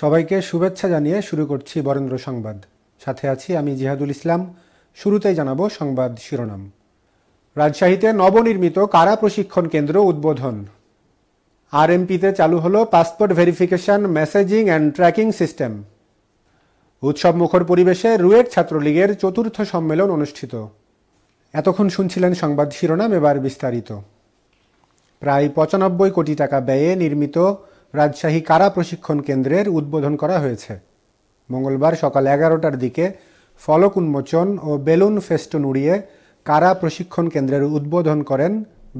সবাইকে শুভেচ্ছা জানিয়ে শুরু করছি বরেন্দ্র সংবাদ সাথে আছি আমি জিহাদুল ইসলাম শুরুতেই জানাবো সংবাদ শিরোনাম রাজশাহীতে নবনির্মিত কারা প্রশিক্ষণ কেন্দ্র উদ্বোধন আরএমপিতে চালু হলো passport verification messaging and tracking system উৎসব মুখর পরিবেশে রুয়েট ছাত্রলীগের চতুর্থ সম্মেলন অনুষ্ঠিত এতক্ষণ শুনছিলেন সংবাদ শিরোনাম এবার বিস্তারিত প্রায় পঁচানব্বই কোটি টাকা ব্যয়ে নির্মিত রাজশাহী কারা প্রশিক্ষণ কেন্দ্রের উদ্বোধন করা হয়েছে মঙ্গলবার সকাল এগারোটার দিকে ফলক উন্মোচন ও বেলুন ফেস্টন উড়িয়ে কারা প্রশিক্ষণ কেন্দ্রের উদ্বোধন করেন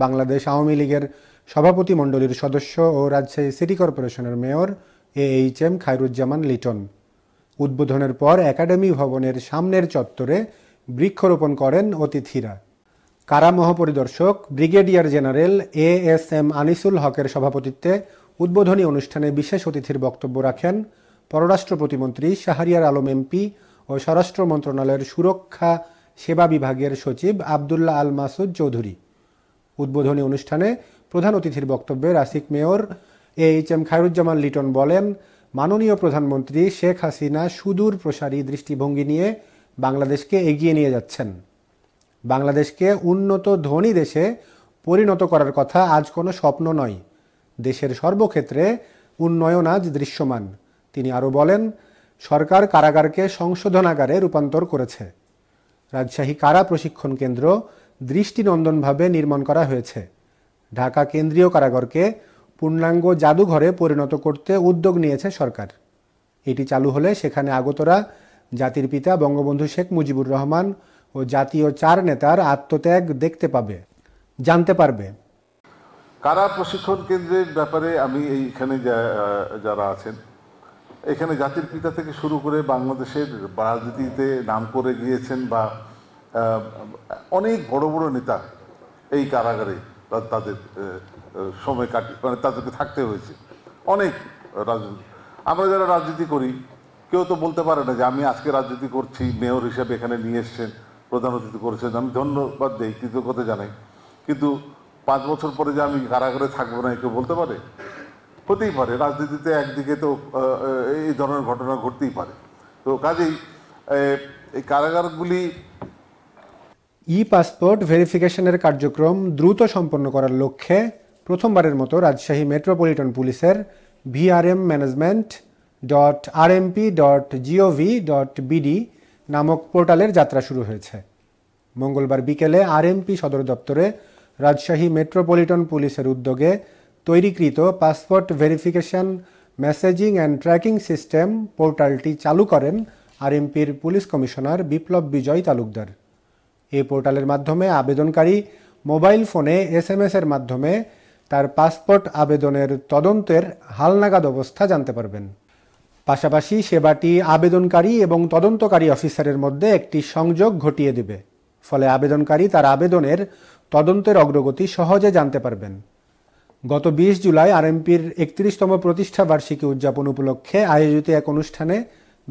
বাংলাদেশ আওয়ামী লীগের সভাপতিমণ্ডলীর সদস্য ও রাজশাহী সিটি কর্পোরেশনের mayor A H M Khairuzzaman Liton উদ্বোধনের পর একাডেমি ভবনের সামনের চত্বরে বৃক্ষরোপণ করেন অতিথিরা কারা মহাপরিদর্শক brigadier general A S M Anisul হকের সভাপতিত্বে উদ্বোধনী অনুষ্ঠানে বিশেষ অতিথির বক্তব্য রাখেন পররাষ্ট্র প্রতিমন্ত্রী শাহরিয়ার আলম এমপি ও স্বরাষ্ট্র মন্ত্রণালয়ের সুরক্ষা সেবা বিভাগের সচিব আবদুল্লাহ আল মাসুদ চৌধুরী উদ্বোধনী অনুষ্ঠানে প্রধান অতিথির বক্তব্যে রাসিক mayor A H M Khairuzzaman Liton বলেন মাননীয় প্রধানমন্ত্রী শেখ হাসিনা সুদূর প্রসারী দৃষ্টিভঙ্গি নিয়ে বাংলাদেশকে এগিয়ে নিয়ে যাচ্ছেন বাংলাদেশকে উন্নত ধনী দেশে পরিণত করার কথা আজ কোনো স্বপ্ন নয় দেশের সর্বক্ষেত্রে উন্নয়ন আজ দৃশ্যমান তিনি আরও বলেন সরকার কারাগারকে সংশোধনাগারে রূপান্তর করেছে রাজশাহী কারা প্রশিক্ষণ কেন্দ্র দৃষ্টিনন্দনভাবে নির্মাণ করা হয়েছে ঢাকা কেন্দ্রীয় কারাগারকে পূর্ণাঙ্গ জাদুঘরে পরিণত করতে উদ্যোগ নিয়েছে সরকার এটি চালু হলে সেখানে আগতরা জাতির পিতা বঙ্গবন্ধু শেখ মুজিবুর রহমান ও জাতীয় চার নেতার আত্মত্যাগ দেখতে পাবে জানতে পারবে কারা প্রশিক্ষণ কেন্দ্রের ব্যাপারে আমি এইখানে যারা আছেন এখানে জাতির পিতা থেকে শুরু করে বাংলাদেশের রাজনীতিতে নাম করে গিয়েছেন বা অনেক বড় বড় নেতা এই কারাগারে তাদের সময় কাটি মানে তাদেরকে থাকতে হয়েছে অনেক রাজনীতি আমরা যারা রাজনীতি করি কেউ তো বলতে পারে না যে আমি আজকে রাজনীতি করছি মেয়র হিসাবে এখানে নিয়ে এসছেন প্রধান অতিথি করেছেন আমি ধন্যবাদ দিই কৃতজ্ঞতা জানাই কিন্তু পাঁচ বছর পরে যে আমি কারাগারে থাকবো না কেউ বলতে পারে হতেই পারে রাজনীতিতে একদিকে তো এই ধরনের ঘটনা ঘটতেই পারে তো কাজেই এই কারাগারগুলি ই পাসপোর্ট ভেরিফিকেশনের কার্যক্রম দ্রুত সম্পন্ন করার লক্ষ্যে প্রথমবারের মতো রাজশাহী মেট্রোপলিটন পুলিশের VRM management dot RMP dot GOV dot BD নামক পোর্টালের যাত্রা শুরু হয়েছে মঙ্গলবার বিকেলে আরএমপি সদর দপ্তরে রাজশাহী মেট্রোপলিটন পুলিশের উদ্যোগে তৈরিকৃত passport verification messaging and tracking system পোর্টালটি চালু করেন আরএমপির পুলিশ কমিশনার বিপ্লব বিজয় তালুকদার এ পোর্টালের মাধ্যমে আবেদনকারী মোবাইল ফোনে এস এর মাধ্যমে তার পাসপোর্ট আবেদনের তদন্তের হালনাগাদ অবস্থা জানতে পারবেন পাশাপাশি সেবাটি আবেদনকারী এবং তদন্তকারী অফিসারের মধ্যে একটি সংযোগ ঘটিয়ে দেবে ফলে আবেদনকারী তার আবেদনের তদন্তের অগ্রগতি সহজে জানতে পারবেন গত বিশ জুলাই আরএমপির একত্রিশতম প্রতিষ্ঠা বার্ষিকী উদযাপন উপলক্ষে আয়োজিত এক অনুষ্ঠানে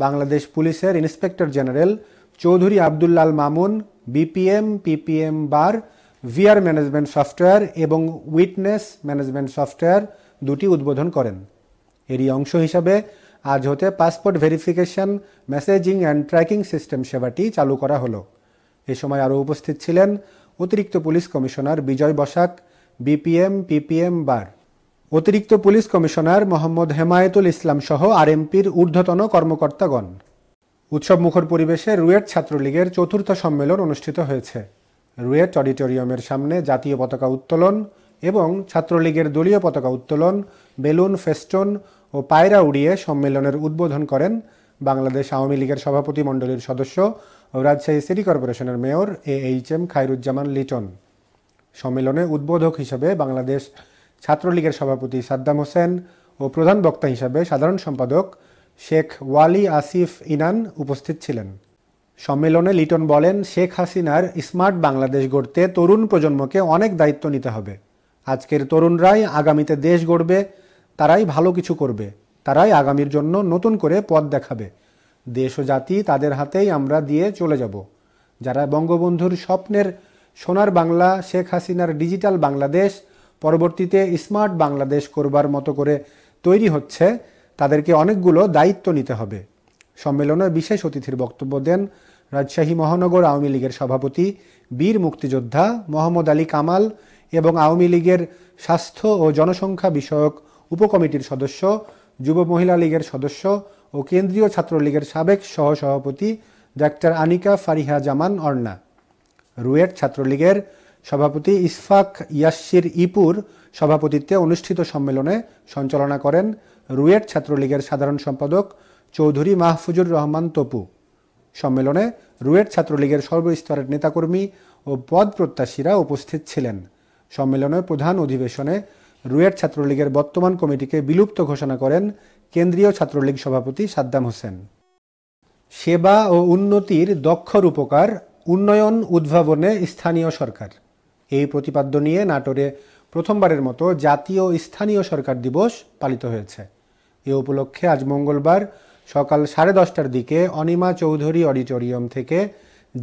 বাংলাদেশ পুলিশের inspector general Chowdhury Abdullah Al Mamun BPM PPM bar VR management software এবং উইটনেস ম্যানেজমেন্ট সফটওয়্যার দুটি উদ্বোধন করেন এরই অংশ হিসাবে আজ হতে passport verification messaging and tracking system সেবাটি চালু করা হলো এ সময় আরও উপস্থিত ছিলেন অতিরিক্ত police commissioner Bijoy Basak BPM PPM bar অতিরিক্ত পুলিশ কমিশনার মোহাম্মদ হেমায়েতুল ইসলাম সহ আরএমপির ঊর্ধ্বতন কর্মকর্তাগণ উৎসব মুখর পরিবেশে রুয়েট ছাত্রলীগের চতুর্থ সম্মেলন অনুষ্ঠিত হয়েছে রুয়েট অডিটোরিয়ামের সামনে জাতীয় পতাকা উত্তোলন এবং ছাত্রলীগের দলীয় পতাকা উত্তোলন বেলুন ফেস্টন ও পায়রা উড়িয়ে সম্মেলনের উদ্বোধন করেন বাংলাদেশ আওয়ামী লীগের সভাপতি মণ্ডলীর সদস্য ও রাজশাহী সিটি কর্পোরেশনের mayor A H M Khairuzzaman Liton সম্মেলনে উদ্বোধক হিসেবে বাংলাদেশ ছাত্রলীগের সভাপতি সাদ্দাম হোসেন ও প্রধান বক্তা হিসাবে সাধারণ সম্পাদক শেখ ওয়ালি আসিফ ইনান উপস্থিত ছিলেন সম্মেলনে লিটন বলেন শেখ হাসিনার স্মার্ট বাংলাদেশ গড়তে তরুণ প্রজন্মকে অনেক দায়িত্ব নিতে হবে আজকের তরুণরাই আগামীতে দেশ গড়বে তারাই ভালো কিছু করবে তারাই আগামীর জন্য নতুন করে পথ দেখাবে দেশ ও জাতি তাদের হাতেই আমরা দিয়ে চলে যাব যারা বঙ্গবন্ধুর স্বপ্নের সোনার বাংলা শেখ হাসিনার ডিজিটাল বাংলাদেশ পরবর্তীতে স্মার্ট বাংলাদেশ করবার মতো করে তৈরি হচ্ছে তাদেরকে অনেকগুলো দায়িত্ব নিতে হবে সম্মেলনে বিশেষ অতিথির বক্তব্য দেন রাজশাহী মহানগর আওয়ামী লীগের সভাপতি বীর মুক্তিযোদ্ধা মোহাম্মদ আলী কামাল এবং আওয়ামী লীগের স্বাস্থ্য ও জনসংখ্যা বিষয়ক উপকমিটির সদস্য যুব মহিলা লীগের সদস্য ও কেন্দ্রীয় ছাত্রলীগের সাবেক সহসভাপতি ডাক্তার আনিকা ফারিহা জামান অর্ণা রুয়েট ছাত্রলীগের সভাপতি ইসফাক ইয়াসির ইপুর সভাপতিত্বে অনুষ্ঠিত সম্মেলনে সঞ্চালনা করেন রুয়েট ছাত্রলীগের সাধারণ সম্পাদক চৌধুরী মাহফুজুর রহমান তপু সম্মেলনে রুয়েট ছাত্রলীগের সর্বস্তরের নেতাকর্মী ও পদ প্রত্যাশীরা উপস্থিত ছিলেন সম্মেলনে প্রধান অধিবেশনে রুয়েট ছাত্রলীগের বর্তমান কমিটিকে বিলুপ্ত ঘোষণা করেন কেন্দ্রীয় ছাত্রলীগ সভাপতি সাদ্দাম হোসেন সেবা ও উন্নতির দক্ষ রূপকার উন্নয়ন উদ্ভাবনে স্থানীয় সরকার এই প্রতিপাদ্য নিয়ে নাটোরে প্রথমবারের মতো জাতীয় স্থানীয় সরকার দিবস পালিত হয়েছে এ উপলক্ষে আজ মঙ্গলবার সকাল সাড়ে দশটার দিকে অনিমা চৌধুরী অডিটোরিয়াম থেকে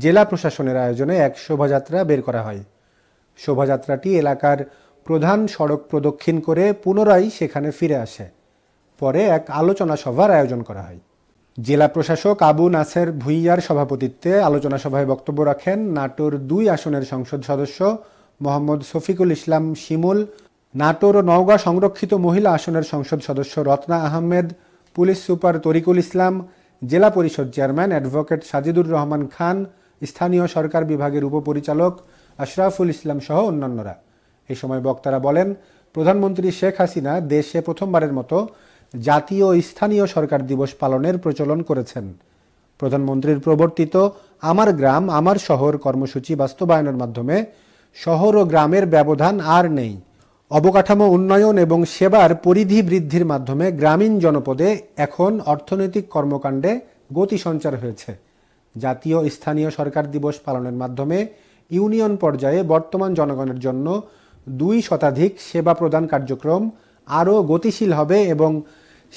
জেলা প্রশাসনের আয়োজনে এক শোভাযাত্রা বের করা হয় শোভাযাত্রাটি এলাকার প্রধান সড়ক প্রদক্ষিণ করে পুনরায় সেখানে ফিরে আসে পরে এক আলোচনা সভার আয়োজন করা হয় জেলা প্রশাসক আবু নাসের ভুইয়ার সভাপতিত্বে আলোচনা সভায় বক্তব্য রাখেন নাটোর দুই আসনের সংসদ সদস্য মোহাম্মদ শফিকুল ইসলাম শিমুল নাটোর ও নওগাঁ সংরক্ষিত মহিলা আসনের সংসদ সদস্য রত্না আহমেদ পুলিশ সুপার তরিকুল ইসলাম জেলা পরিষদ চেয়ারম্যান অ্যাডভোকেট সাজিদুর রহমান খান স্থানীয় সরকার বিভাগের উপপরিচালক আশরাফুল ইসলাম সহ অন্যান্যরা এ সময় বক্তারা বলেন প্রধানমন্ত্রী শেখ হাসিনা দেশে প্রথমবারের মতো জাতীয় স্থানীয় সরকার দিবস পালনের প্রচলন করেছেন প্রধানমন্ত্রীর প্রবর্তিত আমার গ্রাম আমার শহর কর্মসূচি বাস্তবায়নের মাধ্যমে শহর ও গ্রামের ব্যবধান আর নেই অবকাঠামো উন্নয়ন এবং সেবার পরিধি বৃদ্ধির মাধ্যমে গ্রামীণ জনপদে এখন অর্থনৈতিক কর্মকাণ্ডে গতি সঞ্চার হয়েছে জাতীয় স্থানীয় সরকার দিবস পালনের মাধ্যমে ইউনিয়ন পর্যায়ে বর্তমান জনগণের জন্য দুই শতাধিক সেবা প্রদান কার্যক্রম আরও গতিশীল হবে এবং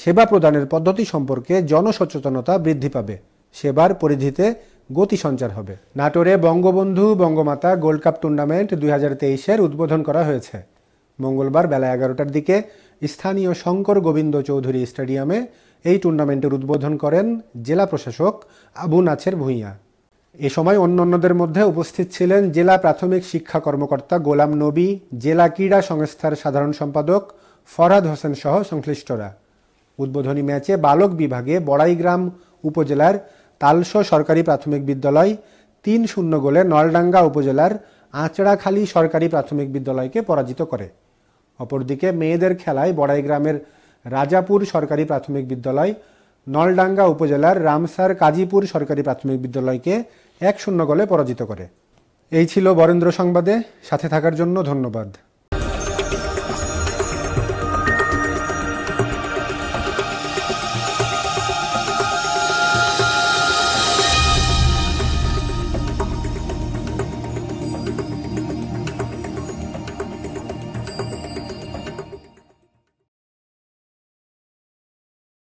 সেবা প্রদানের পদ্ধতি সম্পর্কে জনসচেতনতা বৃদ্ধি পাবে সেবার পরিধিতে গতি সঞ্চার হবে নাটোরে Bangabandhu Bangamata gold cup tournament দুই হাজার তেইশের উদ্বোধন করা হয়েছে মঙ্গলবার বেলা এগারোটার দিকে স্থানীয় শঙ্কর গোবিন্দ চৌধুরী স্টেডিয়ামে এই টুর্নামেন্টের উদ্বোধন করেন জেলা প্রশাসক আবু নাছের ভূঁইয়া এ সময় অন্যান্যদের মধ্যে উপস্থিত ছিলেন জেলা প্রাথমিক শিক্ষা কর্মকর্তা গোলাম নবী জেলা ক্রীড়া সংস্থার সাধারণ সম্পাদক ফরাদ হোসেন সহ সংশ্লিষ্টরা উদ্বোধনী ম্যাচে বালক বিভাগে বড়াইগ্রাম উপজেলার তালশো সরকারি প্রাথমিক বিদ্যালয় তিন শূন্য গোলে নলডাঙ্গা উপজেলার আঁচড়াখালী সরকারি প্রাথমিক বিদ্যালয়কে পরাজিত করে অপরদিকে মেয়েদের খেলায় বড়াইগ্রামের রাজাপুর সরকারি প্রাথমিক বিদ্যালয় নলডাঙ্গা উপজেলার রামসার কাজীপুর সরকারি প্রাথমিক বিদ্যালয়কে এক শূন্য গোলে পরাজিত করে এই ছিল বরেন্দ্র সংবাদে সাথে থাকার জন্য ধন্যবাদ